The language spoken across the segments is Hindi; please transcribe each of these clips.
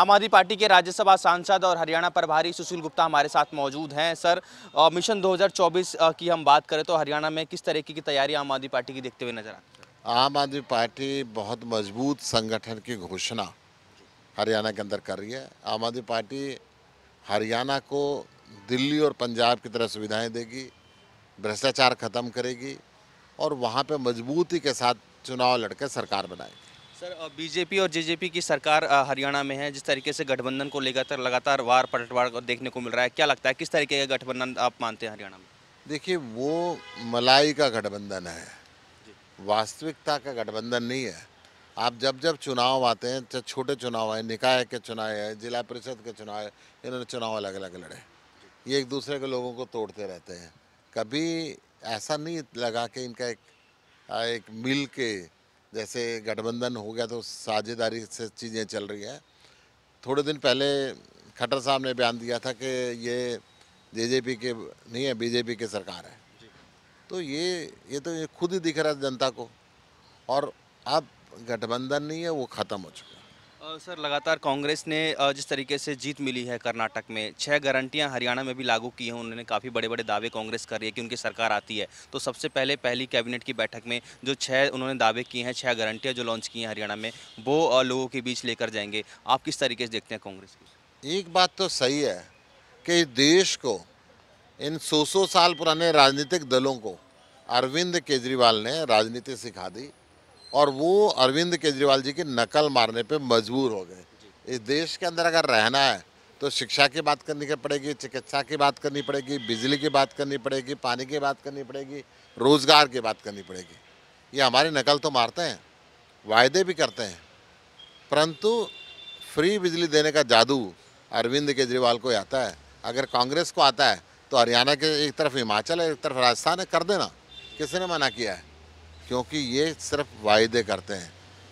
आम आदमी पार्टी के राज्यसभा सांसद और हरियाणा प्रभारी सुशील गुप्ता हमारे साथ मौजूद हैं सर मिशन 2024 की हम बात करें तो हरियाणा में किस तरीके की तैयारी आम आदमी पार्टी की देखते हुए नजर आती है आम आदमी पार्टी बहुत मजबूत संगठन की घोषणा हरियाणा के अंदर कर रही है आम आदमी पार्टी हरियाणा को दिल्ली और पंजाब की तरह सुविधाएँ देगी भ्रष्टाचार ख़त्म करेगी और वहाँ पर मजबूती के साथ चुनाव लड़कर सरकार बनाए सर बीजेपी और जेजेपी की सरकार हरियाणा में है जिस तरीके से गठबंधन को लेकर लगातार वार पलटवार देखने को मिल रहा है क्या लगता है किस तरीके का गठबंधन आप मानते हैं हरियाणा में देखिए वो मलाई का गठबंधन है वास्तविकता का गठबंधन नहीं है आप जब जब चुनाव आते हैं चाहे छोटे चुनाव आए निकाय के चुनाव आए जिला परिषद के चुनाव आए इन्होंने चुनाव अलग अलग लड़े ये एक दूसरे के लोगों को तोड़ते रहते हैं कभी ऐसा नहीं लगा कि इनका एक एक मिल के जैसे गठबंधन हो गया तो साझेदारी से चीज़ें चल रही हैं थोड़े दिन पहले खट्टर साहब ने बयान दिया था कि ये जेजेपी के नहीं है बीजेपी के सरकार है तो ये ये तो ये खुद ही दिख रहा है जनता को और अब गठबंधन नहीं है वो ख़त्म हो चुका है सर लगातार कांग्रेस ने जिस तरीके से जीत मिली है कर्नाटक में छह गारंटियां हरियाणा में भी लागू की हैं उन्होंने काफ़ी बड़े बड़े दावे कांग्रेस कर रही है कि उनकी सरकार आती है तो सबसे पहले पहली कैबिनेट की बैठक में जो छह उन्होंने दावे किए हैं छह गारंटियां जो लॉन्च की हैं हरियाणा में वो लोगों के बीच लेकर जाएंगे आप किस तरीके से देखते हैं कांग्रेस की एक बात तो सही है कि देश को इन सौ सौ साल पुराने राजनीतिक दलों को अरविंद केजरीवाल ने राजनीति सिखा दी और वो अरविंद केजरीवाल जी की नकल मारने पे मजबूर हो गए इस देश के अंदर अगर रहना है तो शिक्षा की बात करनी पड़ेगी चिकित्सा की बात करनी पड़ेगी बिजली की बात करनी पड़ेगी पानी की बात करनी पड़ेगी रोज़गार की बात करनी पड़ेगी ये हमारी नकल तो मारते हैं वायदे भी करते हैं परंतु फ्री बिजली देने का जादू अरविंद केजरीवाल को आता है अगर कांग्रेस को आता है तो हरियाणा के एक तरफ हिमाचल है एक तरफ राजस्थान है कर देना किसी ने मना किया है क्योंकि ये सिर्फ वायदे करते हैं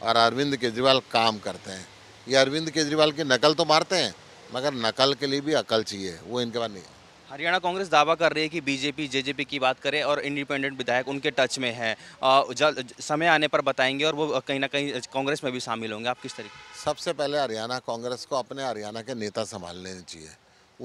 और अरविंद केजरीवाल काम करते हैं ये अरविंद केजरीवाल की नकल तो मारते हैं मगर नकल के लिए भी अकल चाहिए वो इनके पास नहीं हरियाणा कांग्रेस दावा कर रही है कि बीजेपी जेजेपी की बात करें और इंडिपेंडेंट विधायक उनके टच में है जल्द समय आने पर बताएंगे और वो कहीं ना कहीं कांग्रेस में भी शामिल होंगे आप किस तरीके सबसे पहले हरियाणा कांग्रेस को अपने हरियाणा के नेता संभालने चाहिए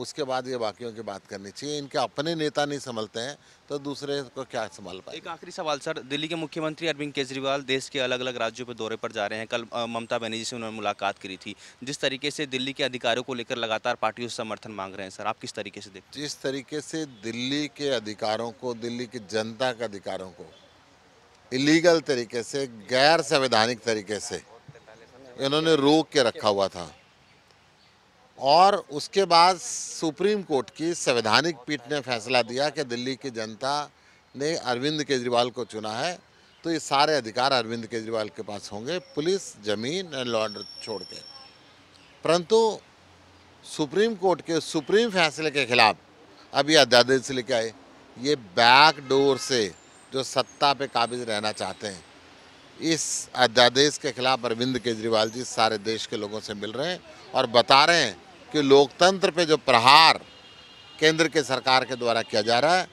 उसके बाद ये बाकियों की बात करनी चाहिए इनके अपने नेता नहीं संभलते हैं तो दूसरे को क्या संभाल पाए एक आखिरी सवाल सर दिल्ली के मुख्यमंत्री अरविंद केजरीवाल देश के अलग अलग राज्यों पर दौरे पर जा रहे हैं कल ममता बनर्जी से उन्होंने मुलाकात करी थी जिस तरीके से दिल्ली के अधिकारियों को लेकर लगातार पार्टियों से समर्थन मांग रहे हैं सर आप किस तरीके से देखते जिस तरीके से दिल्ली के अधिकारों को दिल्ली की जनता के अधिकारों को इलीगल तरीके से गैर संवैधानिक तरीके से इन्होंने रोक के रखा हुआ था और उसके बाद सुप्रीम कोर्ट की संवैधानिक पीठ ने फैसला दिया कि दिल्ली की जनता ने अरविंद केजरीवाल को चुना है तो ये सारे अधिकार अरविंद केजरीवाल के पास होंगे पुलिस जमीन एंड ऑर्डर छोड़ के परंतु सुप्रीम कोर्ट के सुप्रीम फैसले के खिलाफ अब ये अध्यादेश लेके आए ये बैक डोर से जो सत्ता पे काबिज रहना चाहते हैं इस अध्यादेश के खिलाफ अरविंद केजरीवाल जी सारे देश के लोगों से मिल रहे हैं और बता रहे हैं कि लोकतंत्र पे जो प्रहार केंद्र के सरकार के द्वारा किया जा रहा है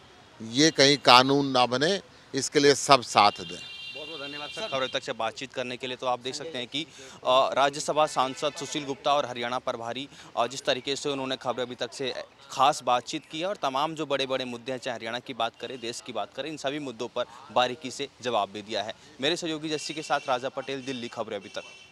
ये कहीं कानून ना बने इसके लिए सब साथ दें धन्यवाद सर तक से बातचीत करने के लिए तो आप देख सकते हैं कि राज्यसभा सांसद सुशील गुप्ता और हरियाणा प्रभारी जिस तरीके से उन्होंने खबरें अभी तक से खास बातचीत की है और तमाम जो बड़े बड़े मुद्दे हैं चाहे हरियाणा की बात करें देश की बात करें इन सभी मुद्दों पर बारीकी से जवाब भी दिया है मेरे सहयोगी जस्सी के साथ राजा पटेल दिल्ली खबरें अभी तक